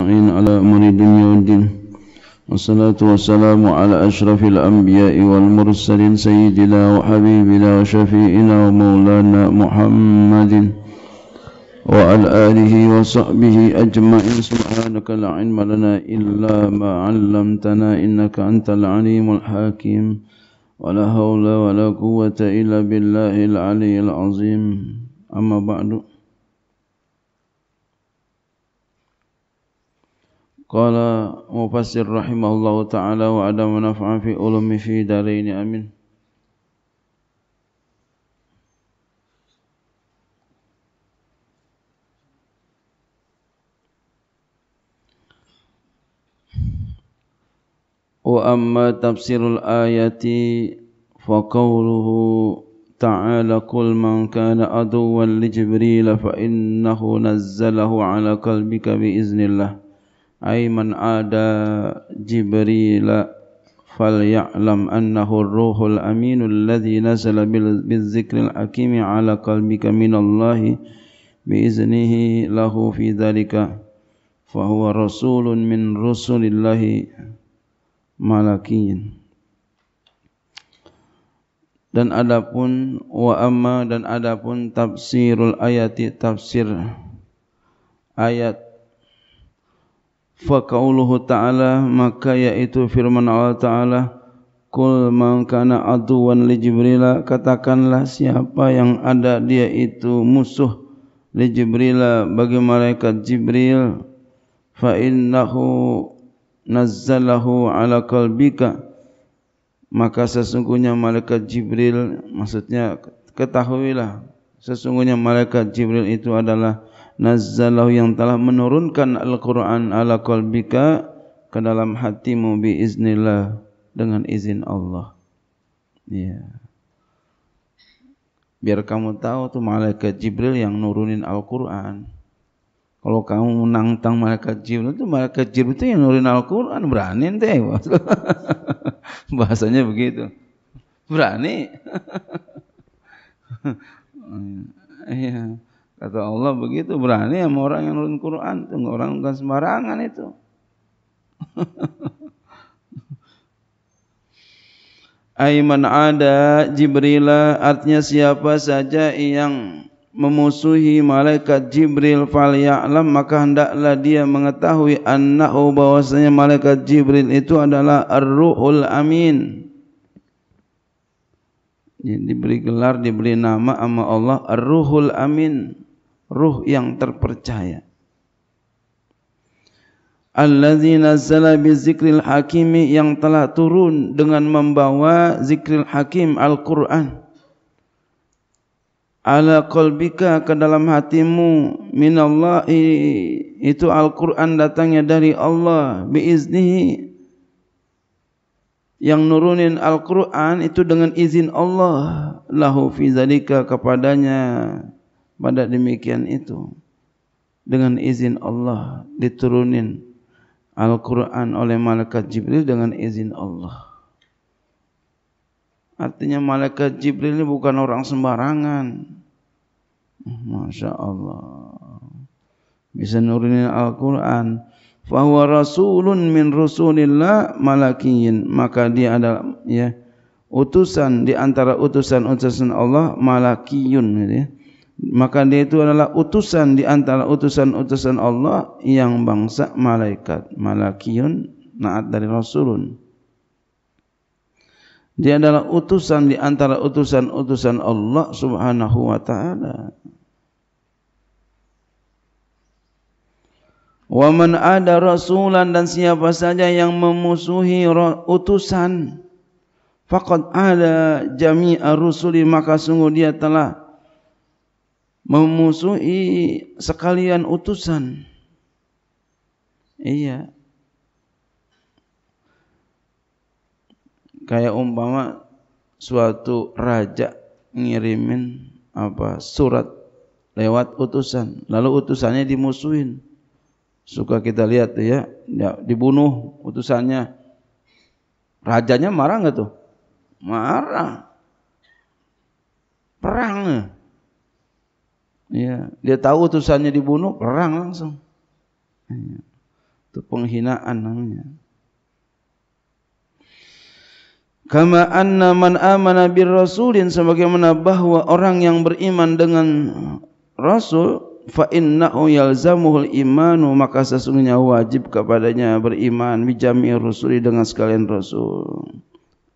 أجمعين على أمر الدنيا والدين والصلاة والسلام على أشرف الأنبياء والمرسلين سيدنا وحبيبنا وشفيئنا ومولانا محمد وعلى آله وصحبه أجمعين سبحانك لا علم لنا إلا ما علمتنا إنك أنت العليم الحكيم ولا حول ولا قوة إلا بالله العلي العظيم أما بعد Qala mufassir rahimahullahu taala wa adam naf'a fi ulumi fi daraini amin. Wa amma tafsirul ayati fa qawluhu ta'ala kul man kana aduwan li Jibril fa innahu nazzalahu ala kalbika bi iznillah. أي من عادى جبريل فليعلم أنه الروح الأمين الذي نزل بالذكر الحكيم على قلبك من الله بإذنه له في ذلك فهو رسول من رسل الله malakiyin dan adapun wa amma dan adapun tafsirul ayati tafsir ayat Faqauluhu ta'ala maka yaitu firman Allah ta'ala Kul mangkana aduan li Jibrila katakanlah siapa yang ada dia itu musuh li Jibrila bagi malaikat Jibril fa innahu nazzalahu ala kalbika maka sesungguhnya malaikat Jibril maksudnya ketahuilah sesungguhnya malaikat Jibril itu adalah nazzalahu yang telah menurunkan Al-Quran ala kalbika ke dalam hatimu bi biiznillah dengan izin Allah. Ya. Biar kamu tahu tuh malaikat Jibril yang nurunin Al-Quran. Kalau kamu menantang malaikat Jibril itu malaikat Jibril itu yang nurunin Al-Quran berani ente. Bahasanya begitu. Berani. Iya. Kata Allah begitu berani sama orang yang nurun Quran itu orang bukan sembarangan itu. Aiman ada Jibril artinya siapa saja yang memusuhi malaikat Jibril fal ya'lam maka hendaklah dia mengetahui annahu bahwasanya malaikat Jibril itu adalah ar-ruhul amin. Jadi diberi gelar, diberi nama sama Allah ar-ruhul amin ruh yang terpercaya. Allazi nazala Zikril hakim yang telah turun dengan membawa zikril hakim Al-Qur'an. Ala Kolbika ke dalam hatimu minallahi itu Al-Qur'an datangnya dari Allah bi biiznihi yang nurunin Al-Quran itu dengan izin Allah lahu fi zalika kepadanya pada demikian itu dengan izin Allah diturunin Al-Quran oleh Malaikat Jibril dengan izin Allah. Artinya Malaikat Jibril ini bukan orang sembarangan. Masya Allah. Bisa nurunin Al-Quran. Fahuwa rasulun min rusulillah malakiyin. Maka dia adalah ya, utusan di antara utusan-utusan Allah malakiyun. ya maka dia itu adalah utusan di antara utusan-utusan Allah yang bangsa malaikat malakiyun naat dari rasulun dia adalah utusan di antara utusan-utusan Allah Subhanahu wa taala. Wa man ada rasulan dan siapa saja yang memusuhi utusan faqad ada jami'a rusuli maka sungguh dia telah memusuhi sekalian utusan. Iya. Kayak umpama suatu raja ngirimin apa surat lewat utusan, lalu utusannya dimusuhin. Suka kita lihat ya, ya dibunuh utusannya. Rajanya marah enggak tuh? Marah. Perang. Eh. Ya, dia tahu utusannya dibunuh, perang langsung. Ya. Itu penghinaan namanya. Kama anna man amana bir rasulin sebagaimana bahwa orang yang beriman dengan rasul fa innahu yalzamuhul imanu maka sesungguhnya wajib kepadanya beriman bi jami'ir rusuli dengan sekalian rasul.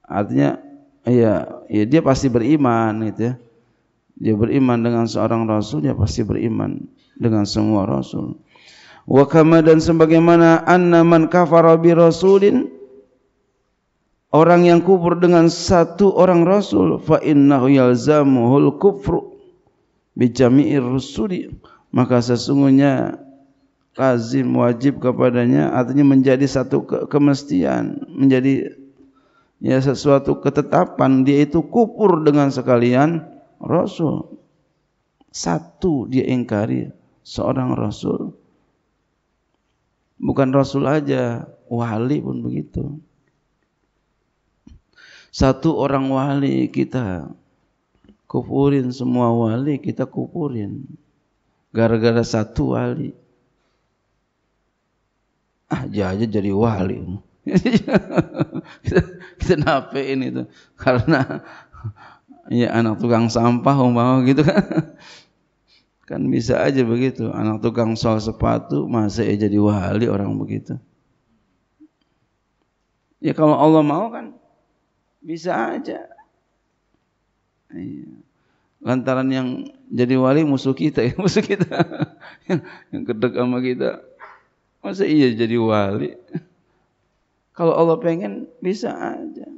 Artinya iya, ya dia pasti beriman gitu ya dia beriman dengan seorang rasul dia pasti beriman dengan semua rasul wa kama dan sebagaimana anna man kafara bi rasulin orang yang kufur dengan satu orang rasul fa innahu yalzamuhul kufru bi jami'ir rusul maka sesungguhnya lazim wajib kepadanya artinya menjadi satu ke kemestian menjadi ya sesuatu ketetapan dia itu kufur dengan sekalian Rasul. Satu dia ingkari seorang Rasul. Bukan Rasul aja, wali pun begitu. Satu orang wali kita kupurin semua wali kita kupurin gara-gara satu wali ah aja jadi wali kita, kita napein itu karena ya anak tukang sampah umpama gitu kan kan bisa aja begitu anak tukang sol sepatu masih ya jadi wali orang begitu ya kalau Allah mau kan bisa aja iya. lantaran yang jadi wali musuh kita ya musuh kita yang, yang kedek sama kita masa iya jadi wali kalau Allah pengen bisa aja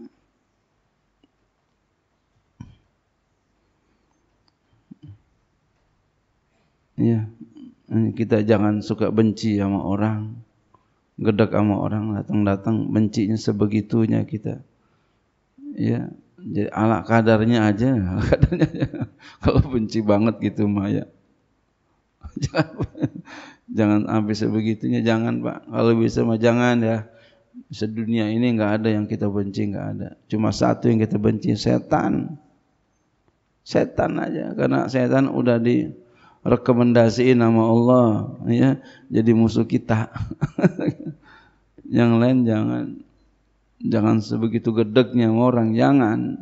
Ya. Kita jangan suka benci sama orang. Gedek sama orang datang-datang bencinya sebegitunya kita. Ya. Jadi ala kadarnya aja, ala kadarnya. Aja. Kalau benci banget gitu Maya. Jangan, jangan sampai sebegitunya jangan Pak. Kalau bisa mah jangan ya. Sedunia ini enggak ada yang kita benci, enggak ada. Cuma satu yang kita benci setan. Setan aja karena setan udah di rekomendasiin nama Allah ya jadi musuh kita yang lain jangan jangan sebegitu gedeknya orang jangan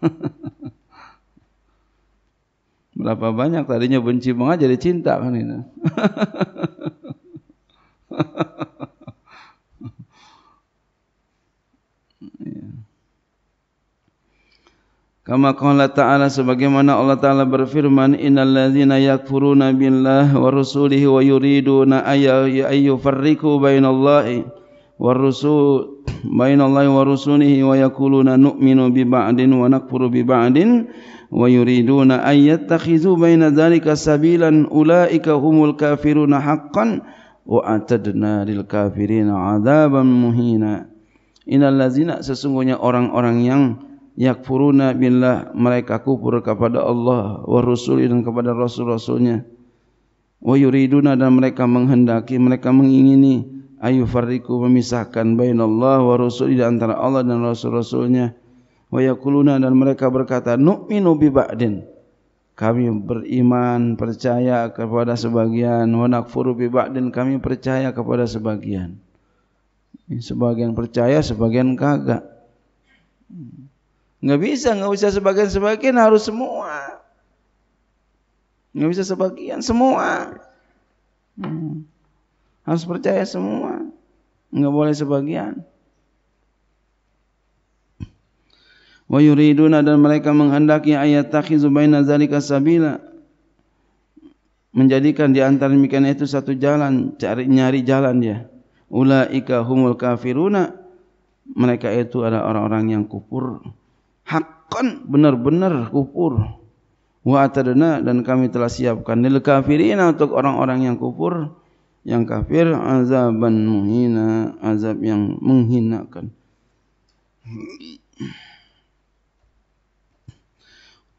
berapa banyak tadinya benci banget jadi cinta kan ini Kama qala ta'ala sebagaimana Allah Ta'ala berfirman innal ladzina yakfuruna billahi wa rusulihi wa yuriduna ayya ayyufarriqu bainallahi wa rusul bainallahi wa rusulihi wa yaquluna nu'minu bi ba'din wa nakfuru bi ba'din wa yuriduna ayyattakhizu baina dhalika sabilan ulaika humul kafiruna haqqan wa atadna lil kafirina 'adaban muhina innal ladzina sesungguhnya orang-orang yang yakfuruna billah mereka kufur kepada Allah wa rasuli dan kepada rasul-rasulnya wa yuriduna dan mereka menghendaki mereka mengingini ayu fariku memisahkan bainallah wa rasuli di antara Allah dan rasul-rasulnya wa yaquluna dan mereka berkata nu'minu bi ba'din kami beriman percaya kepada sebagian wa nakfuru bi ba'din kami percaya kepada sebagian sebagian percaya sebagian kagak Enggak bisa, enggak bisa sebagian-sebagian, harus semua. Enggak bisa sebagian, semua. Hmm. Harus percaya semua. Enggak boleh sebagian. Wa yuriduna dan mereka menghendaki ayat takhizu baina zalika sabila. Menjadikan di antara demikian itu satu jalan, cari nyari jalan dia. Ulaika humul kafiruna. Mereka itu adalah orang-orang yang kufur hakkan benar-benar kufur wa atadna dan kami telah siapkan lil kafirin untuk orang-orang yang kufur yang kafir azaban muhina azab yang menghinakan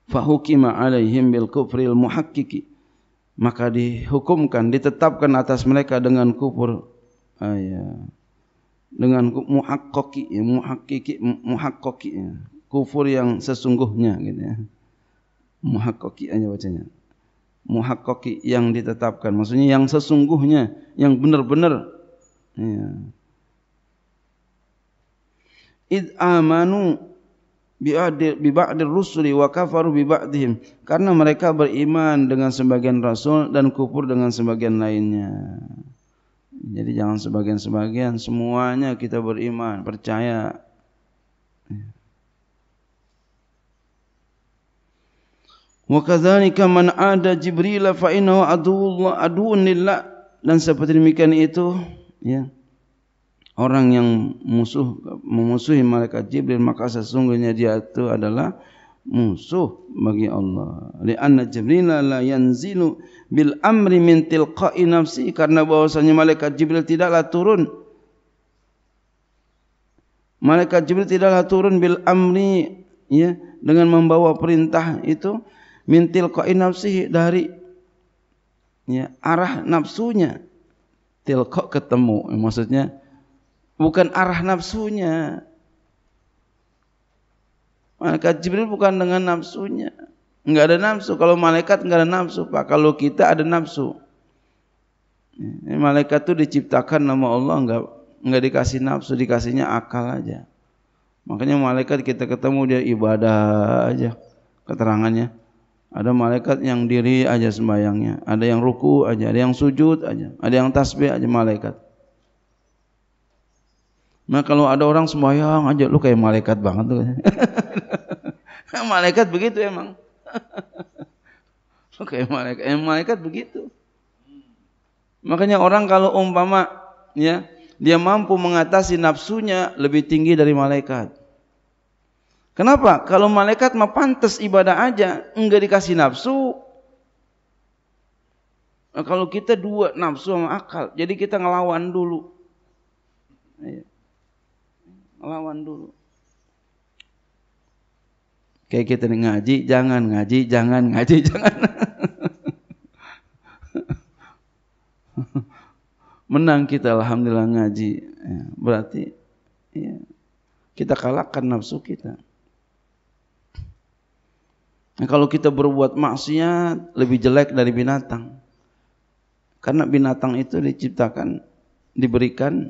fahukima alaihim bil kufril muhakkiki maka dihukumkan ditetapkan atas mereka dengan kufur ayat ah, dengan ya, muhakkiki muhakkiki muhakkiki ya kufur yang sesungguhnya gitu ya. Muhakkaki aja bacanya. Muhakkaki yang ditetapkan maksudnya yang sesungguhnya, yang benar-benar. Ya. Id amanu bi ba'dir rusuli wa kafaru bi ba'dihim karena mereka beriman dengan sebagian rasul dan kufur dengan sebagian lainnya. Jadi jangan sebagian-sebagian, semuanya kita beriman, percaya. Wa kadzalika man ada Jibril fa innahu aduwwullah aduun lillah dan seperti demikian itu ya orang yang musuh memusuhi malaikat Jibril maka sesungguhnya dia itu adalah musuh bagi Allah. Li anna Jibril la yanzilu bil amri min tilqa'i nafsi karena bahwasanya malaikat Jibril tidaklah turun Malaikat Jibril tidaklah turun bil amri ya dengan membawa perintah itu mintil koi inafsih dari ya, arah nafsunya tilkok ketemu maksudnya bukan arah nafsunya malaikat jibril bukan dengan nafsunya enggak ada nafsu kalau malaikat enggak ada nafsu pak kalau kita ada nafsu ini malaikat tu diciptakan nama Allah enggak enggak dikasih nafsu dikasihnya akal aja makanya malaikat kita ketemu dia ibadah aja keterangannya ada malaikat yang diri aja sembayangnya, ada yang ruku aja, ada yang sujud aja, ada yang tasbih aja malaikat. Nah kalau ada orang sembayang aja, lu kayak malaikat banget tuh. malaikat begitu emang. lu kayak malaikat, emang eh, malaikat begitu. Makanya orang kalau umpama, ya dia mampu mengatasi nafsunya lebih tinggi dari malaikat. Kenapa? Kalau malaikat mah pantas ibadah aja, enggak dikasih nafsu. Nah, kalau kita dua nafsu sama akal, jadi kita ngelawan dulu. Iya. Ngelawan dulu. Kayak kita nih ngaji, jangan ngaji, jangan ngaji, jangan. Menang kita alhamdulillah ngaji. Ya, berarti ya, kita kalahkan nafsu kita. Nah, kalau kita berbuat maksiat lebih jelek dari binatang. Karena binatang itu diciptakan, diberikan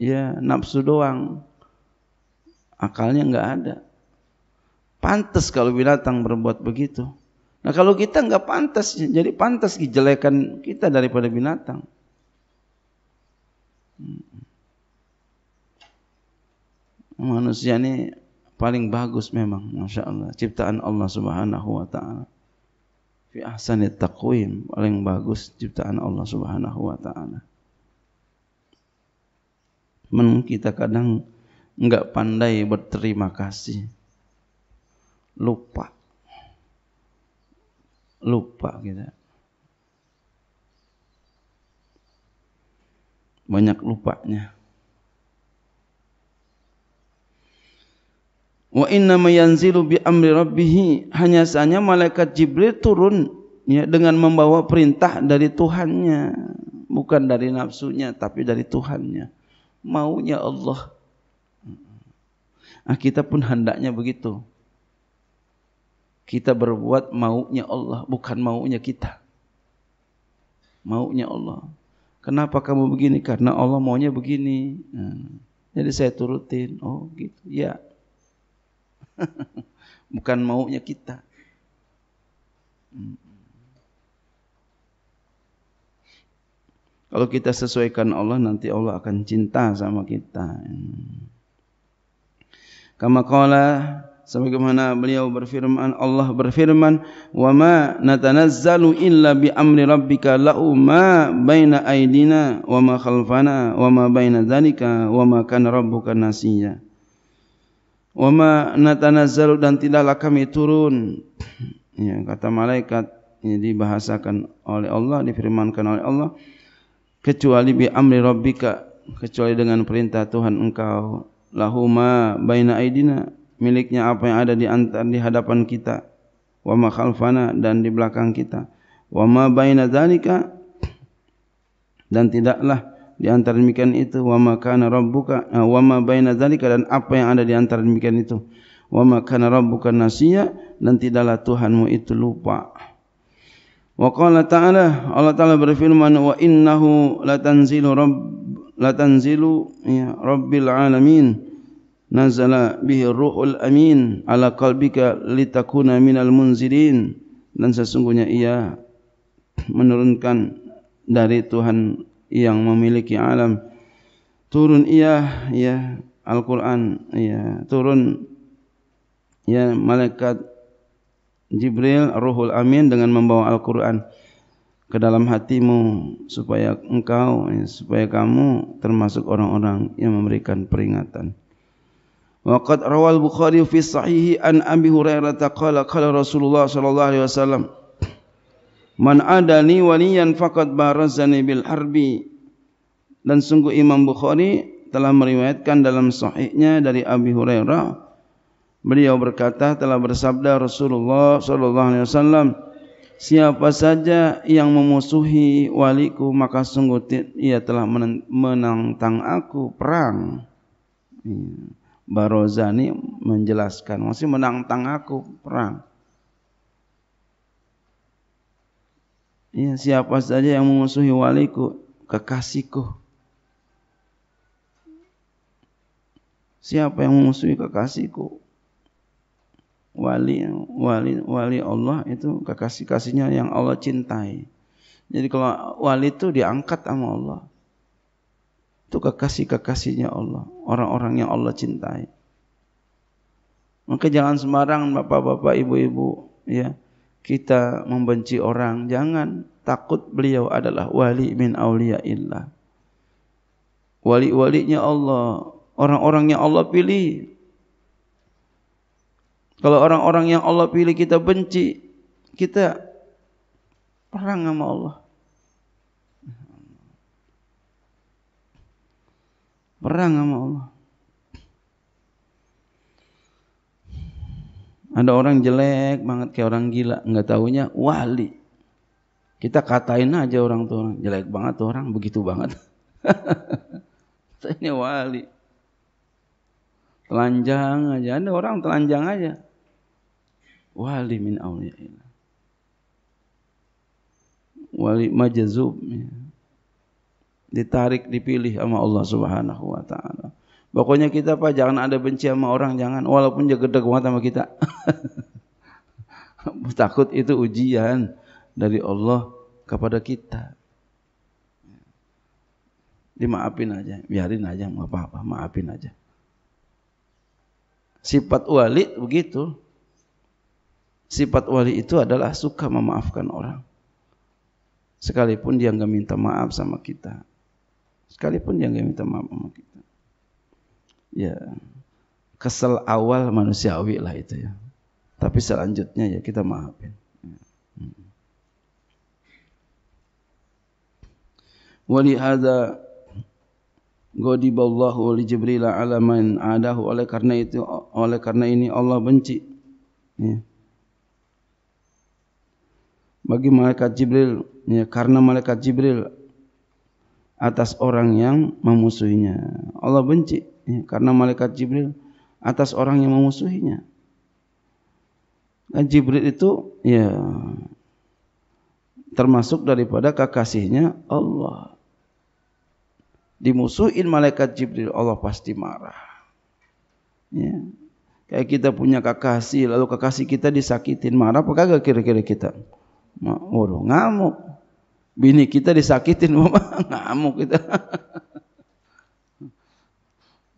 ya nafsu doang. Akalnya nggak ada. Pantas kalau binatang berbuat begitu. Nah kalau kita nggak pantas, jadi pantas dijelekan kita daripada binatang. Hmm. Manusia ini paling bagus memang Masya Allah ciptaan Allah subhanahu wa ta'ala fi ahsanit taqwim paling bagus ciptaan Allah subhanahu wa ta'ala men kita kadang enggak pandai berterima kasih lupa lupa kita banyak lupanya wa inna mayanzilu bi amri rabbih hanya saja malaikat jibril turun ya dengan membawa perintah dari tuhannya bukan dari nafsunya tapi dari tuhannya maunya Allah nah, kita pun hendaknya begitu kita berbuat maunya Allah bukan maunya kita maunya Allah kenapa kamu begini karena Allah maunya begini nah, jadi saya turutin oh gitu ya Bukan maunya kita. Hmm. Kalau kita sesuaikan Allah, nanti Allah akan cinta sama kita. Kama kala, sebagaimana beliau berfirman, Allah berfirman, Wa ma natanazzalu illa bi amri rabbika la'u ma baina aidina wa ma khalfana wa ma baina dhanika wa ma kan rabbuka nasiyah. Wa ma natanazzalu dan tidaklah kami turun. Ya, kata malaikat ini dibahasakan oleh Allah, difirmankan oleh Allah kecuali bi amri rabbika, kecuali dengan perintah Tuhan engkau. Lahuma ma baina aidina, miliknya apa yang ada di antara di hadapan kita wa ma khalfana dan di belakang kita. Wa ma baina dzalika dan tidaklah di antara demikian itu wa ma kana rabbuka eh, wa ma baina dzalika dan apa yang ada di antara demikian itu wa ma kana rabbuka nasiya dan tidaklah Tuhanmu itu lupa wa qala ta'ala Allah taala berfirman wa innahu latanzilu rabb latanzilu ya rabbil alamin nazala bihi ruhul amin ala qalbika litakuna minal munzirin dan sesungguhnya ia menurunkan dari Tuhan yang memiliki alam turun ia ya Al-Qur'an ya turun ya malaikat Jibril Ruhul Amin dengan membawa Al-Qur'an ke dalam hatimu supaya engkau ya, supaya kamu termasuk orang-orang yang memberikan peringatan Waqad rawal Bukhari fi sahihi an Abi Hurairah taqala qala Rasulullah sallallahu alaihi wasallam Man adani waliyan faqad barazani bil harbi. Dan sungguh Imam Bukhari telah meriwayatkan dalam sahihnya dari Abi Hurairah beliau berkata telah bersabda Rasulullah sallallahu alaihi wasallam siapa saja yang memusuhi waliku maka sungguh ia telah menantang aku perang Barozani menjelaskan masih menantang aku perang Ya, siapa saja yang memusuhi waliku, kekasihku. Siapa yang memusuhi kekasihku? Wali, wali, wali Allah itu kekasih-kasihnya yang Allah cintai. Jadi kalau wali itu diangkat sama Allah. Itu kekasih-kekasihnya Allah. Orang-orang yang Allah cintai. Maka jangan sembarangan bapak-bapak, ibu-ibu. Ya kita membenci orang jangan takut beliau adalah wali min auliyaillah wali-walinya Allah orang orang yang Allah pilih kalau orang-orang yang Allah pilih kita benci kita perang sama Allah perang sama Allah Ada orang jelek banget kayak orang gila, enggak tahunya wali. Kita katain aja orang tuh orang jelek banget tuh orang begitu banget. Ini wali. Telanjang aja, ada orang telanjang aja. Wali min auliyaillah. Wali majazub. Ditarik, dipilih sama Allah subhanahu wa ta'ala. Pokoknya kita apa? Jangan ada benci sama orang, jangan. Walaupun dia gede banget sama kita. Takut itu ujian dari Allah kepada kita. Dimaafin aja, biarin aja, nggak apa-apa, maafin aja. Sifat wali begitu. Sifat wali itu adalah suka memaafkan orang. Sekalipun dia nggak minta maaf sama kita. Sekalipun dia nggak minta maaf sama kita ya kesel awal manusiawi lah itu ya. Tapi selanjutnya ya kita maafin. Hmm. Walihada Godiballahu wali Jibril ala man adahu oleh karena itu oleh karena ini Allah benci. Ya. Bagi malaikat Jibril, ya, karena malaikat Jibril atas orang yang memusuhinya. Allah benci ya, karena malaikat Jibril atas orang yang memusuhinya. Dan Jibril itu ya termasuk daripada kekasihnya Allah. Dimusuhin malaikat Jibril Allah pasti marah. Ya. Kayak kita punya kekasih lalu kekasih kita disakitin marah apa kagak kira-kira kita? Waduh ngamuk. Bini kita disakitin mama ngamuk kita.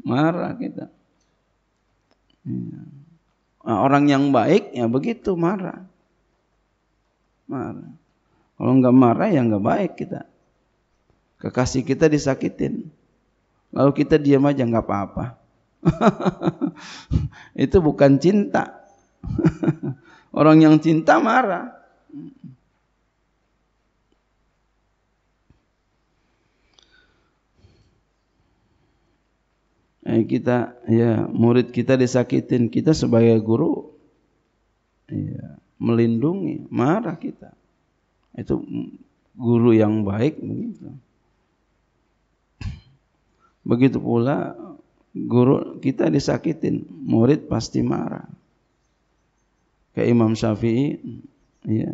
marah kita. Iya. Nah, orang yang baik ya begitu marah. Marah. Kalau nggak marah ya nggak baik kita. Kekasih kita disakitin. Lalu kita diam aja nggak apa-apa. Itu bukan cinta. orang yang cinta marah. Eh, kita ya murid kita disakitin, kita sebagai guru ya, melindungi, marah kita. Itu guru yang baik begitu. Begitu pula guru kita disakitin, murid pasti marah. ke Imam Syafi'i, ya.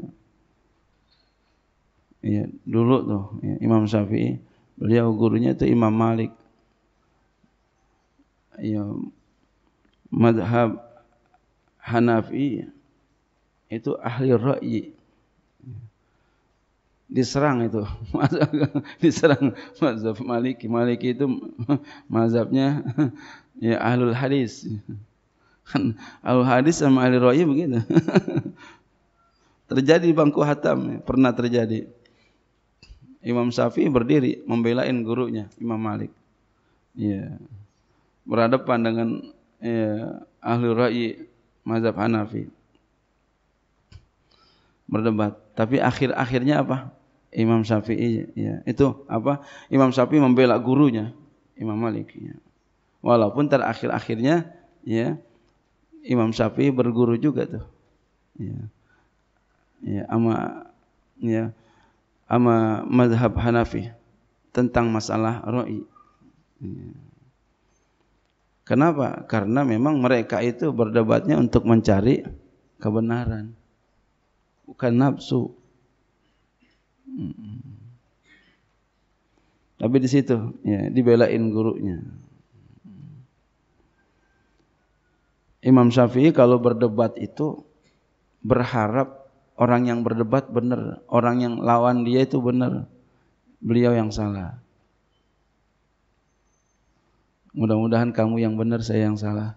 Ya, dulu tuh ya, Imam Syafi'i, beliau gurunya itu Imam Malik. ya, madhab Hanafi itu ahli ra'yi diserang itu diserang mazhab Maliki Maliki itu mazhabnya ya ahlul hadis ahlul hadis sama ahli ra'yi begitu terjadi di bangku hatam pernah terjadi Imam Syafi'i berdiri membelain gurunya Imam Malik ya yeah berhadapan dengan ya, ahli rai mazhab Hanafi berdebat tapi akhir-akhirnya apa Imam Syafi'i ya itu apa Imam Syafi'i membela gurunya Imam Malik ya. walaupun terakhir akhirnya ya Imam Syafi'i berguru juga tuh ya ya ama ya ama mazhab Hanafi tentang masalah ra'i ya. Kenapa? Karena memang mereka itu berdebatnya untuk mencari kebenaran. Bukan nafsu. Hmm. Tapi di situ ya dibelain gurunya. Imam Syafi'i kalau berdebat itu berharap orang yang berdebat benar, orang yang lawan dia itu benar, beliau yang salah. Mudah-mudahan kamu yang benar, saya yang salah.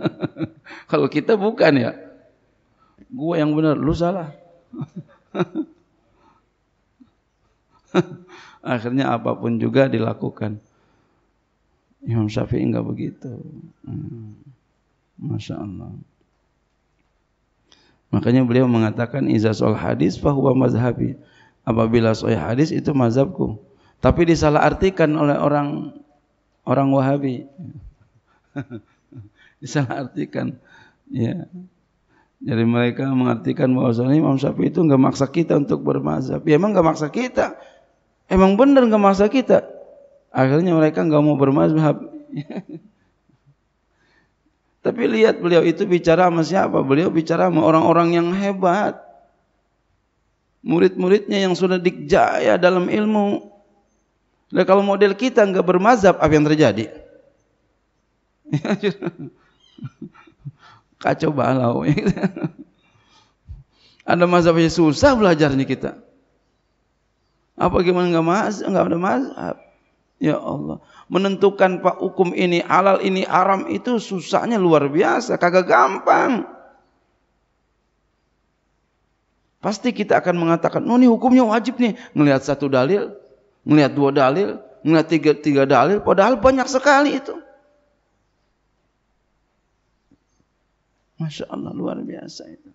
Kalau kita bukan ya. Gua yang benar, lu salah. Akhirnya apapun juga dilakukan. Imam Syafi'i enggak begitu. Hmm. Masya Allah. Makanya beliau mengatakan iza sol hadis fahuwa mazhabi. Apabila sahih hadis itu mazhabku. Tapi disalah artikan oleh orang orang Wahabi. mengartikan, Ya. Jadi mereka mengartikan bahwa Imam Syafi'i itu enggak maksa kita untuk bermazhab. Ya emang enggak maksa kita. Emang benar enggak maksa kita. Akhirnya mereka enggak mau bermazhab. Tapi lihat beliau itu bicara sama siapa? Beliau bicara sama orang-orang yang hebat. Murid-muridnya yang sudah dikjaya dalam ilmu. Lah kalau model kita enggak bermazhab apa yang terjadi? Kacau balau. ada mazhab yang susah belajarnya kita. Apa gimana enggak mazhab, enggak ada mazhab? Ya Allah, menentukan pak hukum ini halal ini aram itu susahnya luar biasa, kagak gampang. Pasti kita akan mengatakan, "Oh, ini hukumnya wajib nih." Melihat satu dalil, melihat dua dalil, melihat tiga, tiga dalil, padahal banyak sekali itu. Masya Allah, luar biasa itu.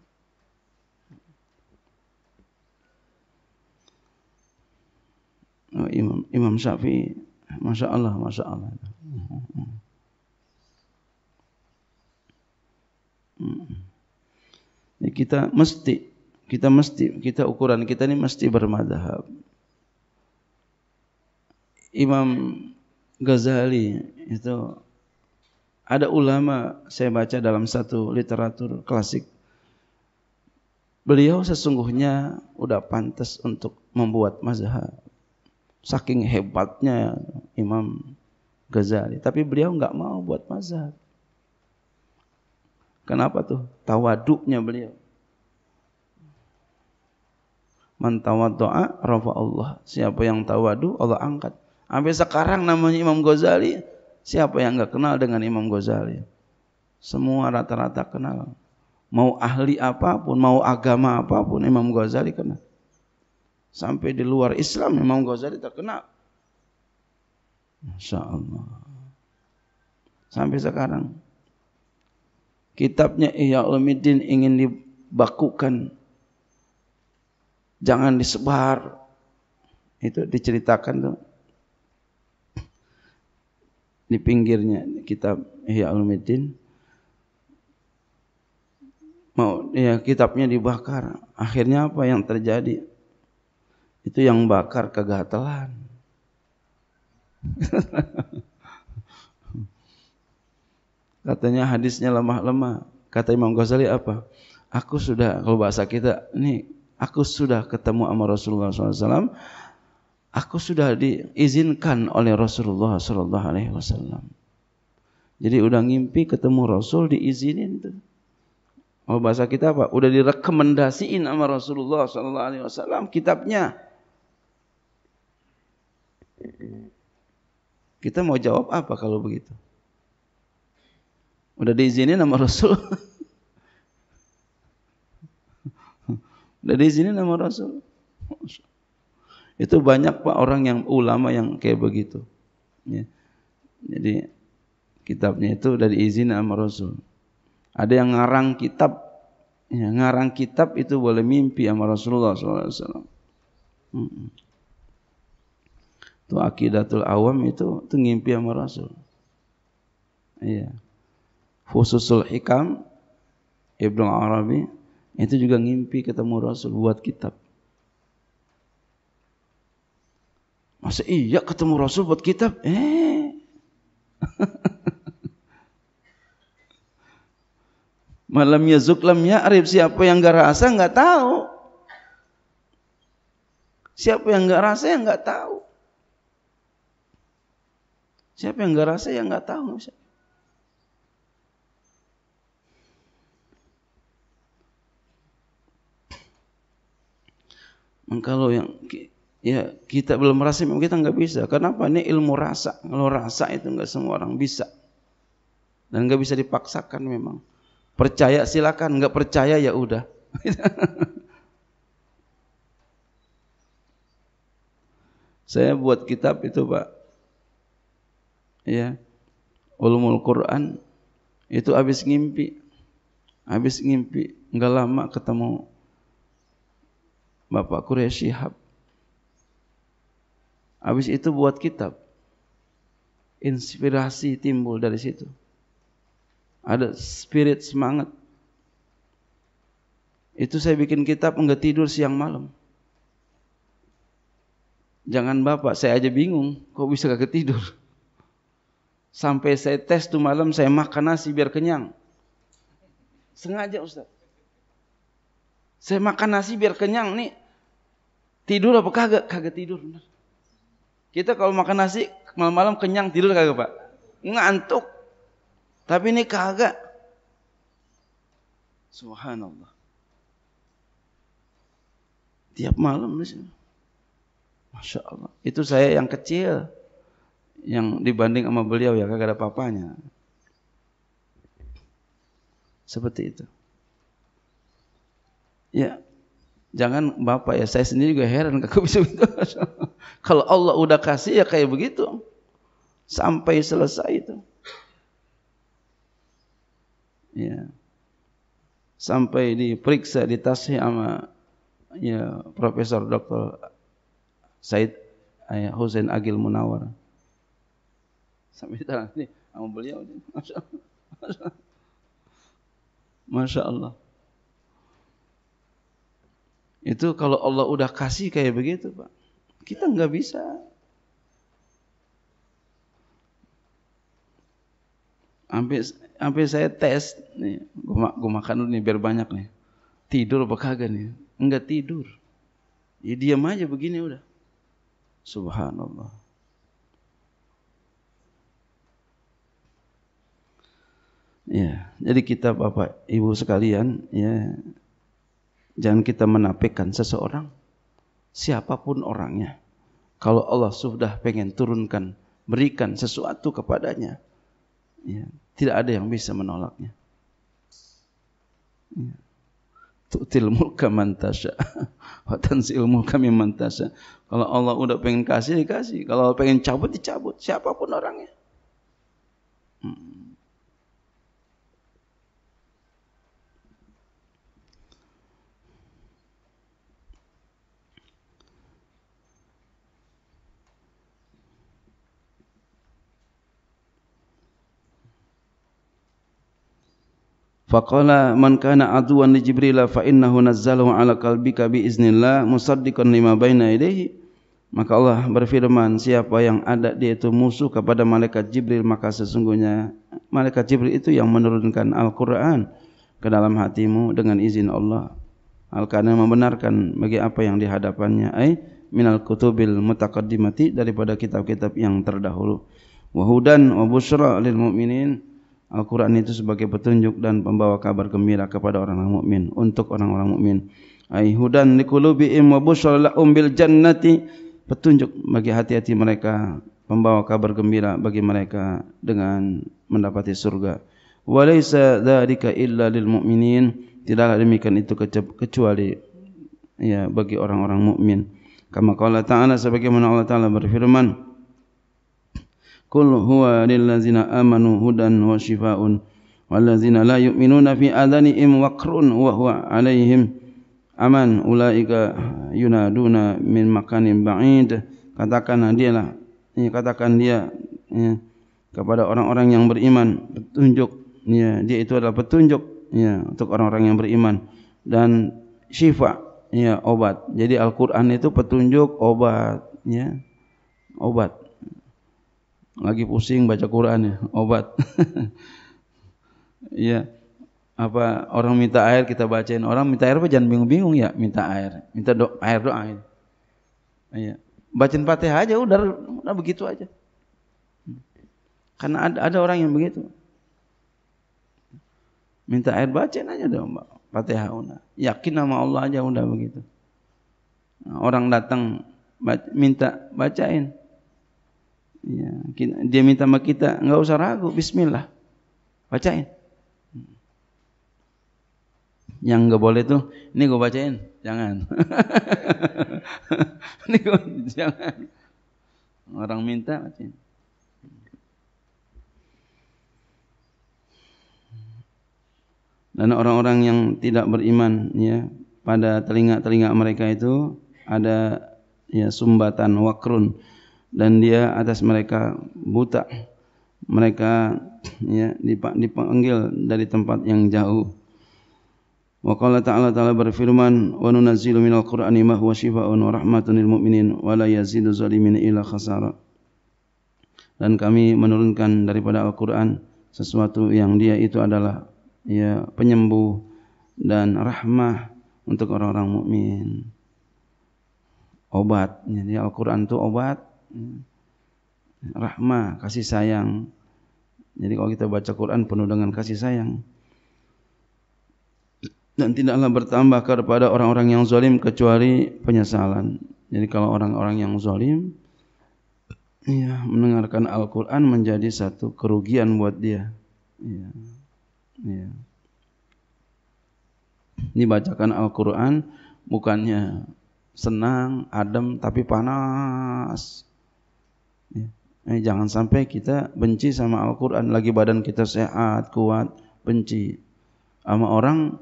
Oh, Imam, Imam Syafi'i, Masya Allah, Masya Allah. kita mesti kita mesti kita ukuran kita ni mesti bermadhab. Imam Ghazali itu ada ulama saya baca dalam satu literatur klasik beliau sesungguhnya udah pantas untuk membuat mazhab saking hebatnya Imam Ghazali tapi beliau nggak mau buat mazhab kenapa tuh tawaduknya beliau mantawat doa rafa Allah. Siapa yang tawadu Allah angkat. Sampai sekarang namanya Imam Ghazali, siapa yang enggak kenal dengan Imam Ghazali? Semua rata-rata kenal. Mau ahli apapun, mau agama apapun, Imam Ghazali kenal. Sampai di luar Islam, Imam Ghazali tak kenal. Masya Allah. Sampai sekarang. Kitabnya Ihya Ulamuddin ingin dibakukan. Jangan disebar. Itu diceritakan tuh di pinggirnya kitab Ihya Ulumuddin. Mau ya kitabnya dibakar. Akhirnya apa yang terjadi? Itu yang bakar kegatelan. Katanya hadisnya lemah-lemah. Kata Imam Ghazali apa? Aku sudah kalau bahasa kita nih, aku sudah ketemu sama Rasulullah SAW aku sudah diizinkan oleh Rasulullah sallallahu alaihi wasallam. Jadi udah ngimpi ketemu Rasul diizinin tu. Oh bahasa kita apa? Udah direkomendasiin sama Rasulullah sallallahu alaihi wasallam kitabnya. Kita mau jawab apa kalau begitu? Udah diizinin sama Rasul. udah diizinin sama Rasul. Masyarakat. Itu banyak Pak orang yang ulama yang kayak begitu. Ya. Jadi kitabnya itu dari izin sama Rasul. Ada yang ngarang kitab. Ya, ngarang kitab itu boleh mimpi sama Rasulullah SAW. Hmm. Itu akidatul awam itu, itu mimpi sama Rasul. Iya. Fususul hikam Ibnu Arabi itu juga mimpi ketemu Rasul buat kitab. Masa iya ketemu Rasul buat kitab? Eh. Malam yazuk lam ya'rif. Siapa yang enggak rasa enggak tahu. Siapa yang enggak rasa yang enggak tahu. Siapa yang enggak rasa yang enggak tahu. Kalau yang ya kita belum merasa memang kita enggak bisa. Kenapa? Ini ilmu rasa. Kalau rasa itu enggak semua orang bisa dan enggak bisa dipaksakan memang. Percaya silakan, enggak percaya ya udah. Saya buat kitab itu pak, ya ulumul Quran itu habis ngimpi, habis ngimpi enggak lama ketemu Bapak Quraisy Shihab. Habis itu buat kitab. Inspirasi timbul dari situ. Ada spirit semangat. Itu saya bikin kitab enggak tidur siang malam. Jangan Bapak, saya aja bingung kok bisa kagak tidur. Sampai saya tes tuh malam saya makan nasi biar kenyang. Sengaja Ustaz. Saya makan nasi biar kenyang nih. Tidur apa kagak? Kagak tidur Bener. Kita kalau makan nasi malam-malam kenyang tidur kagak pak? Ngantuk. Tapi ini kagak. Subhanallah. Tiap malam di sini. Masya Allah. Itu saya yang kecil. Yang dibanding sama beliau ya kagak ada papanya. Seperti itu. Ya, Jangan Bapak ya, saya sendiri juga heran kok bisa begitu. Kalau Allah udah kasih ya kayak begitu. Sampai selesai itu. Ya. Sampai diperiksa, ditasih sama ya Profesor Dr. Said ayah eh, Hussein Agil Munawar. Sampai sekarang ini sama beliau. Masya Allah. Masya Masya Allah. Itu kalau Allah udah kasih kayak begitu, Pak. Kita nggak bisa. Sampai sampai saya tes nih, gua, gua makan dulu nih biar banyak nih. Tidur apa kagak nih? Nggak tidur. Ya diam aja begini udah. Subhanallah. Ya, jadi kita Bapak Ibu sekalian, ya Jangan kita menafikan seseorang siapapun orangnya. Kalau Allah sudah pengen turunkan, berikan sesuatu kepadanya, ya, tidak ada yang bisa menolaknya. Ya. Tutil mulka mantasha. Watan si ilmu kami mantasha. Kalau Allah udah pengen kasih, dikasih. Kalau Allah pengen cabut, dicabut. Siapapun orangnya. Hmm. Faqala man kana aduan li Jibril fa innahu nazzalahu ala qalbika bi iznillah musaddiqan lima baina ilaihi. Maka Allah berfirman, siapa yang ada dia itu musuh kepada malaikat Jibril, maka sesungguhnya malaikat Jibril itu yang menurunkan Al-Quran ke dalam hatimu dengan izin Allah. Al-Qanah membenarkan bagi apa yang dihadapannya, ay, minal kutubil mutaqaddimati daripada kitab-kitab yang terdahulu. Wahudan wa busra lil mu'minin. Al-Quran itu sebagai petunjuk dan pembawa kabar gembira kepada orang-orang mukmin untuk orang-orang mukmin. Ai nikulubi liqulubihim wa busyara jannati petunjuk bagi hati-hati mereka pembawa kabar gembira bagi mereka dengan mendapati surga. Walaysa dzalika illa lil mu'minin. Tidaklah demikian itu kecuali ya bagi orang-orang mukmin. Kama qala ta'ala sebagaimana Allah Ta'ala berfirman, Kul huwa lillazina amanu hudan wa shifaun Walazina la yu'minuna fi adhani'im waqrun wa huwa alaihim aman ulaika yunaduna min makanin ba'id katakan dia lah ya, eh, katakan dia ya, kepada orang-orang yang beriman petunjuk ya, dia itu adalah petunjuk ya, untuk orang-orang yang beriman dan syifa ya, obat jadi Al-Quran itu petunjuk obat ya, obat lagi pusing baca Quran ya, obat. Iya. apa orang minta air kita bacain. Orang minta air apa jangan bingung-bingung ya, minta air. Minta do air doa air. Iya. Bacain Fatihah aja udah, udah begitu aja. Karena ada, ada orang yang begitu. Minta air bacain aja dong, Mbak. Fatihah udah. Yakin sama Allah aja udah begitu. orang datang minta bacain. Ya, dia minta sama kita, enggak usah ragu, bismillah. Bacain. Yang enggak boleh tuh, ini gue bacain, jangan. ini gue, jangan. Orang minta, bacain. Dan orang-orang yang tidak beriman ya pada telinga-telinga mereka itu ada ya sumbatan wakrun dan dia atas mereka buta mereka ya dipanggil dari tempat yang jauh wa qala ta'ala ta'ala berfirman wa nunazzilu minal qur'ani ma huwa shifaa'un wa rahmatun lil mu'minin wa la yazidu zalimin illa khasara dan kami menurunkan daripada Al-Qur'an sesuatu yang dia itu adalah ya penyembuh dan rahmah untuk orang-orang mukmin obat jadi Al-Qur'an itu obat Hmm. Rahma kasih sayang. Jadi kalau kita baca Quran penuh dengan kasih sayang. Dan tidaklah bertambah kepada orang-orang yang zalim kecuali penyesalan. Jadi kalau orang-orang yang zalim ya, mendengarkan Al-Quran menjadi satu kerugian buat dia. Ya. Ya. Ini iya. bacakan Al-Quran bukannya senang, adem, tapi panas Ya. Eh, jangan sampai kita benci sama Al-Quran lagi badan kita sehat, kuat, benci sama orang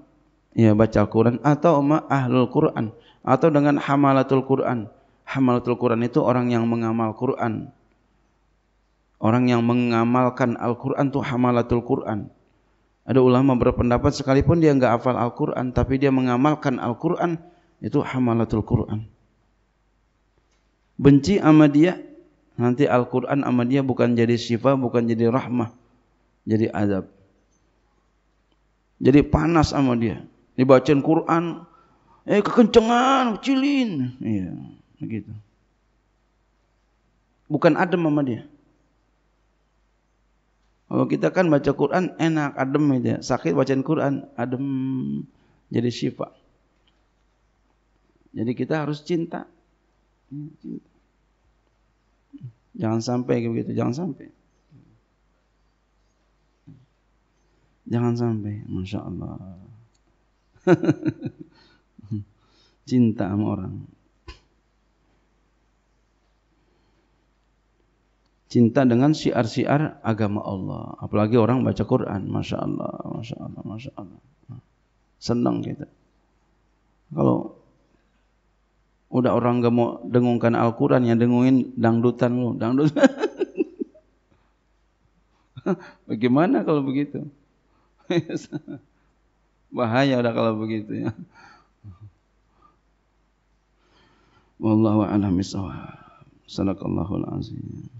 ya baca Al-Quran atau sama Ahlul Quran atau dengan Hamalatul Quran. Hamalatul Quran itu orang yang mengamal Quran. Orang yang mengamalkan Al-Quran itu Hamalatul Quran. Ada ulama berpendapat sekalipun dia enggak hafal Al-Quran tapi dia mengamalkan Al-Quran itu Hamalatul Quran. Benci sama dia Nanti Al-Quran sama dia bukan jadi sifat, bukan jadi rahmah. Jadi azab. Jadi panas sama dia. Dibacain Quran. Eh kekencangan, cilin. Iya, begitu. Bukan adem sama dia. Kalau kita kan baca Quran enak, adem aja. Sakit bacaan Quran, adem. Jadi sifat. Jadi kita harus cinta. Cinta. Jangan sampai kayak begitu, jangan sampai. Jangan sampai, masya Allah. Cinta sama orang. Cinta dengan siar-siar agama Allah. Apalagi orang baca Quran, masya Allah, masya Allah, masya Allah. Senang kita. Kalau Udah orang gemuk dengungkan Al-Quran yang dengungin dangdutan lu. Dangdut. Bagaimana kalau begitu? Bahaya udah kalau begitu ya. Wallahu a'lam bishawab. Sallallahu alaihi